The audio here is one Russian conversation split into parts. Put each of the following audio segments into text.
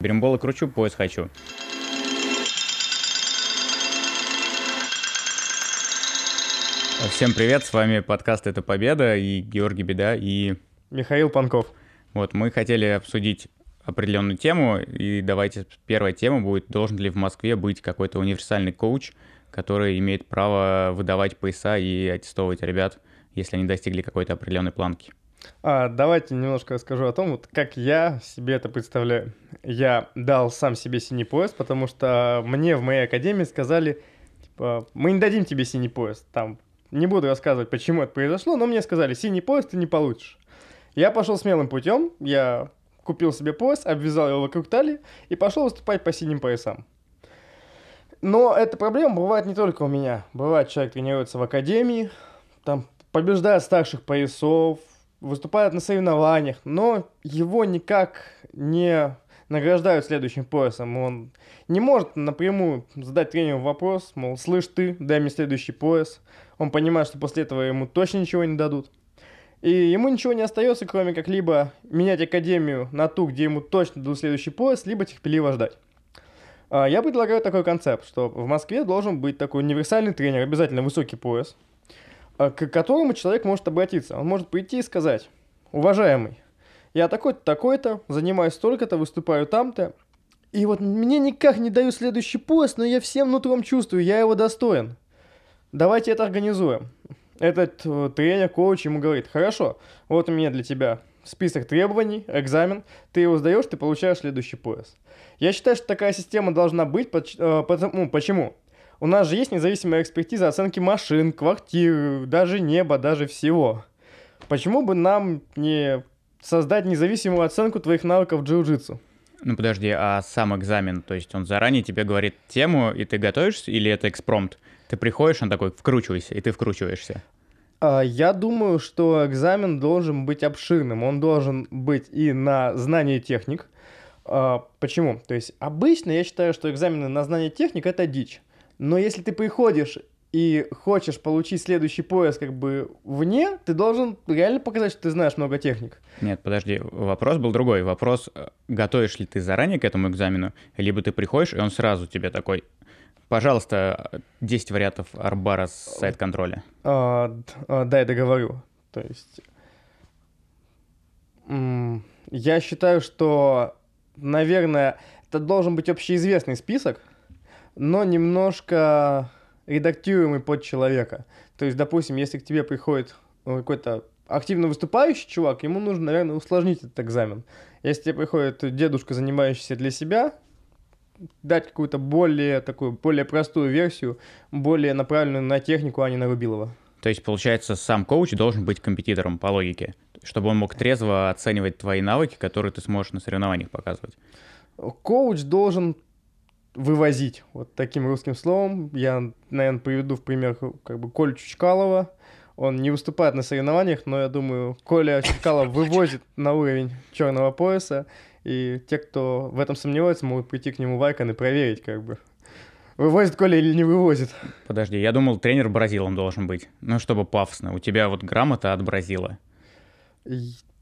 Берембола кручу, пояс хочу. Всем привет, с вами подкаст «Это Победа» и Георгий Беда и... Михаил Панков. Вот, мы хотели обсудить определенную тему, и давайте первая тема будет, должен ли в Москве быть какой-то универсальный коуч, который имеет право выдавать пояса и аттестовывать ребят, если они достигли какой-то определенной планки. А, давайте немножко расскажу о том, вот как я себе это представляю. Я дал сам себе синий пояс, потому что мне в моей академии сказали, типа, мы не дадим тебе синий пояс. Там не буду рассказывать, почему это произошло, но мне сказали, синий пояс ты не получишь. Я пошел смелым путем, я купил себе пояс, обвязал его вокруг талии и пошел выступать по синим поясам. Но эта проблема бывает не только у меня. Бывает, человек тренируется в академии, там побеждает старших поясов, выступает на соревнованиях, но его никак не награждают следующим поясом. Он не может напрямую задать тренеру вопрос, мол, слышь ты, дай мне следующий пояс. Он понимает, что после этого ему точно ничего не дадут. И ему ничего не остается, кроме как либо менять академию на ту, где ему точно дадут следующий пояс, либо терпеливо ждать. А, я предлагаю такой концепт, что в Москве должен быть такой универсальный тренер, обязательно высокий пояс, а, к которому человек может обратиться. Он может прийти и сказать, уважаемый, я такой-то, такой-то, занимаюсь столько-то, выступаю там-то, и вот мне никак не даю следующий пост, но я всем нутром чувствую, я его достоин. Давайте это организуем. Этот э, тренер, коуч ему говорит, хорошо, вот у меня для тебя список требований, экзамен, ты его сдаешь, ты получаешь следующий пояс. Я считаю, что такая система должна быть, э, потому, почему? У нас же есть независимая экспертиза оценки машин, квартир, даже неба, даже всего. Почему бы нам не создать независимую оценку твоих навыков джиу-джитсу? Ну подожди, а сам экзамен, то есть он заранее тебе говорит тему, и ты готовишься, или это экспромт? Ты приходишь, он такой, вкручивайся, и ты вкручиваешься. А, я думаю, что экзамен должен быть обширным. Он должен быть и на знание техник. А, почему? То есть обычно я считаю, что экзамены на знание техник это дичь. Но если ты приходишь и хочешь получить следующий пояс как бы вне, ты должен реально показать, что ты знаешь много техник. Нет, подожди, вопрос был другой. Вопрос, э, готовишь ли ты заранее к этому экзамену, либо ты приходишь, и он сразу тебе такой, пожалуйста, 10 вариантов арбара с сайт-контроля. А, а, да, я договорю. То есть... Я считаю, что, наверное, это должен быть общеизвестный список, но немножко редактируемый под человека. То есть, допустим, если к тебе приходит ну, какой-то активно выступающий чувак, ему нужно, наверное, усложнить этот экзамен. Если тебе приходит дедушка, занимающийся для себя, дать какую-то более такую, более простую версию, более направленную на технику, а не на Рубилова. То есть, получается, сам коуч должен быть компетитором по логике, чтобы он мог трезво оценивать твои навыки, которые ты сможешь на соревнованиях показывать. Коуч должен вывозить. Вот таким русским словом я, наверное, приведу в пример как бы Колю Чучкалова. Он не выступает на соревнованиях, но я думаю, Коля Чучкалов вывозит на уровень черного пояса, и те, кто в этом сомневается, могут прийти к нему в Айкон и проверить, как бы, Вывозит Коля или не вывозит? Подожди, я думал, тренер бразилом должен быть. Ну, чтобы пафосно. У тебя вот грамота от Бразила.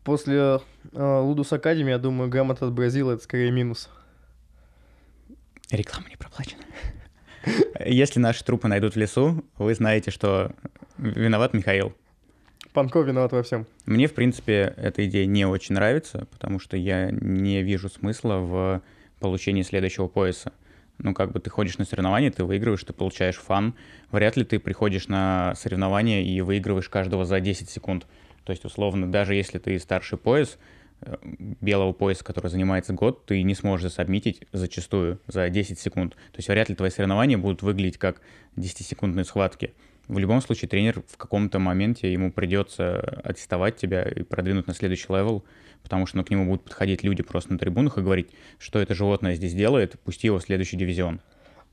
После э, Лудус Академии я думаю, грамота от Бразила — это скорее минус. Реклама не проплачена. Если наши трупы найдут в лесу, вы знаете, что виноват Михаил. Панков виноват во всем. Мне, в принципе, эта идея не очень нравится, потому что я не вижу смысла в получении следующего пояса. Ну, как бы ты ходишь на соревнования, ты выигрываешь, ты получаешь фан. Вряд ли ты приходишь на соревнования и выигрываешь каждого за 10 секунд. То есть, условно, даже если ты старший пояс, белого пояса, который занимается год, ты не сможешь засобмитить зачастую за 10 секунд. То есть вряд ли твои соревнования будут выглядеть как 10-секундные схватки. В любом случае тренер в каком-то моменте ему придется аттестовать тебя и продвинуть на следующий левел, потому что ну, к нему будут подходить люди просто на трибунах и говорить, что это животное здесь делает, пусти его в следующий дивизион.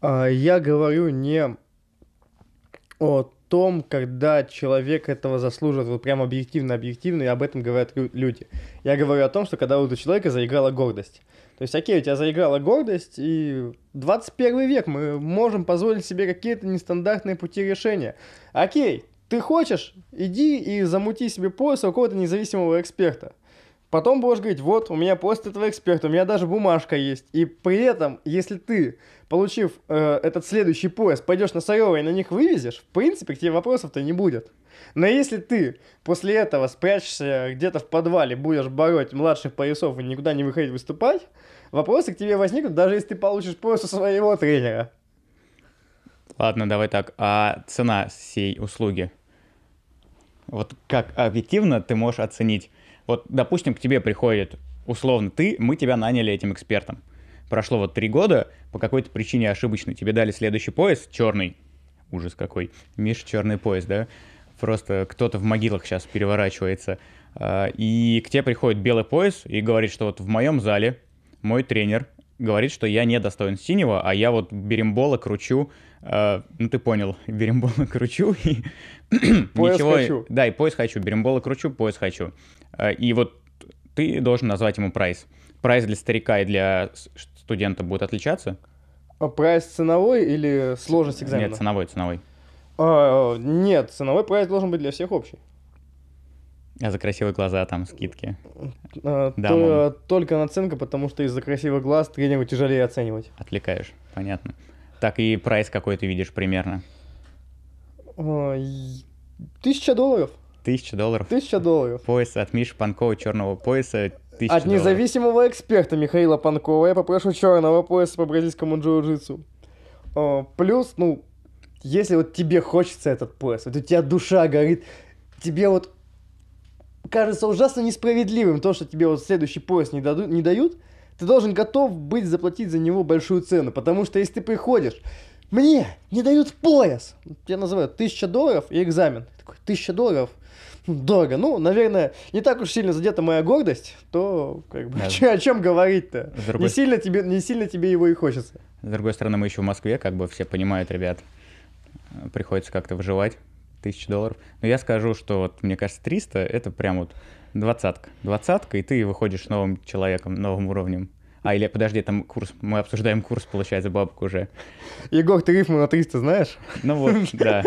А, я говорю не о том, когда человек этого заслуживает, вот прям объективно-объективно, и об этом говорят люди. Я говорю о том, что когда у человека заиграла гордость. То есть, окей, у тебя заиграла гордость, и 21 век, мы можем позволить себе какие-то нестандартные пути решения. Окей, ты хочешь, иди и замути себе пояс у какого-то независимого эксперта. Потом будешь говорить, вот, у меня пост этого эксперта, у меня даже бумажка есть. И при этом, если ты, получив э, этот следующий поезд, пойдешь на Сарова и на них вывезешь, в принципе, к тебе вопросов-то не будет. Но если ты после этого спрячешься где-то в подвале, будешь бороть младших поясов и никуда не выходить выступать, вопросы к тебе возникнут, даже если ты получишь пояс у своего тренера. Ладно, давай так. А цена всей услуги? Вот как объективно ты можешь оценить вот, допустим, к тебе приходит условно ты, мы тебя наняли этим экспертом. Прошло вот три года, по какой-то причине ошибочной тебе дали следующий пояс, черный. Ужас какой. Миш, черный пояс, да? Просто кто-то в могилах сейчас переворачивается. А, и к тебе приходит белый пояс и говорит, что вот в моем зале мой тренер говорит, что я не достоин синего, а я вот беремболы кручу, э, ну ты понял, беремболы кручу и пояс ничего, хочу. да и пояс хочу, беремболы кручу, пояс хочу, э, и вот ты должен назвать ему прайс. Прайс для старика и для студента будет отличаться? А прайс ценовой или сложность экзамена? Нет, ценовой, ценовой. А, нет, ценовой прайс должен быть для всех общий. А за красивые глаза там скидки? А, то, только наценка, потому что из-за красивых глаз тренеру тяжелее оценивать. Отвлекаешь, понятно. Так и прайс какой ты видишь примерно? Ой, э, тысяча долларов. Тысяча долларов? Тысяча долларов. Пояс от Миши Панкова, черного пояса, тысяча От долларов. независимого эксперта Михаила Панкова я попрошу черного пояса по бразильскому джиу-джитсу. Плюс, ну, если вот тебе хочется этот пояс, вот у тебя душа горит, тебе вот кажется ужасно несправедливым, то, что тебе вот следующий поезд не, дадут, не дают, ты должен готов быть заплатить за него большую цену, потому что если ты приходишь, мне не дают пояс, я называю тысяча долларов и экзамен. Ты такой, тысяча долларов? Ну, дорого. Ну, наверное, не так уж сильно задета моя гордость, то как бы да. о чем говорить-то? Другой... Не, сильно тебе, не сильно тебе его и хочется. С другой стороны, мы еще в Москве, как бы все понимают, ребят, приходится как-то выживать тысяч долларов. Но я скажу, что вот, мне кажется, 300 — это прям вот двадцатка. Двадцатка, и ты выходишь новым человеком, новым уровнем. А, или, подожди, там курс, мы обсуждаем курс, получается, бабок уже. Егор, ты рифму на 300 знаешь? Ну вот, да.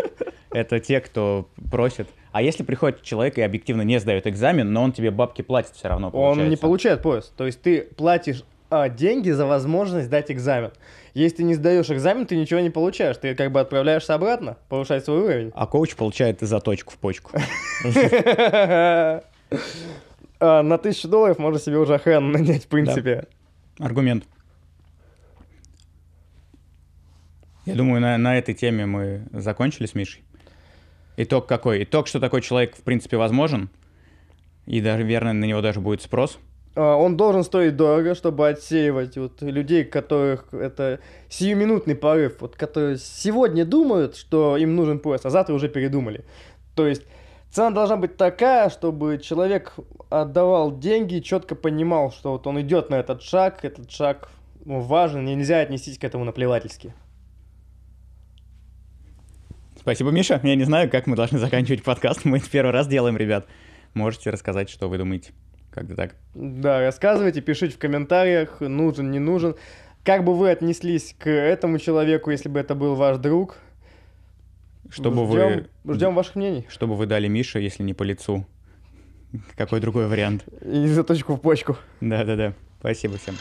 Это те, кто просит. А если приходит человек и объективно не сдает экзамен, но он тебе бабки платит все равно, получается? Он не получает пояс. То есть ты платишь а деньги за возможность дать экзамен. Если ты не сдаешь экзамен, ты ничего не получаешь. Ты как бы отправляешься обратно, повышать свой уровень. А коуч получает за точку в почку. А, на тысячу долларов можно себе уже охрану нанять, в принципе. Аргумент. Я думаю, на, на этой теме мы закончили с Мишей. Итог какой? Итог, что такой человек, в принципе, возможен, и, даже, верно, на него даже будет спрос. А, он должен стоить дорого, чтобы отсеивать вот людей, которых это сиюминутный порыв, вот которые сегодня думают, что им нужен поезд, а завтра уже передумали. То есть цена должна быть такая, чтобы человек отдавал деньги, четко понимал, что вот он идет на этот шаг, этот шаг ну, важен, нельзя отнестись к этому наплевательски. Спасибо, Миша. Я не знаю, как мы должны заканчивать подкаст. Мы первый раз делаем, ребят. Можете рассказать, что вы думаете. Как-то так. Да, рассказывайте, пишите в комментариях, нужен, не нужен. Как бы вы отнеслись к этому человеку, если бы это был ваш друг? Чтобы ждем, вы... Ждем ваших мнений. Чтобы вы дали Мише, если не по лицу. Какой другой вариант? И заточку в почку. Да-да-да. Спасибо всем.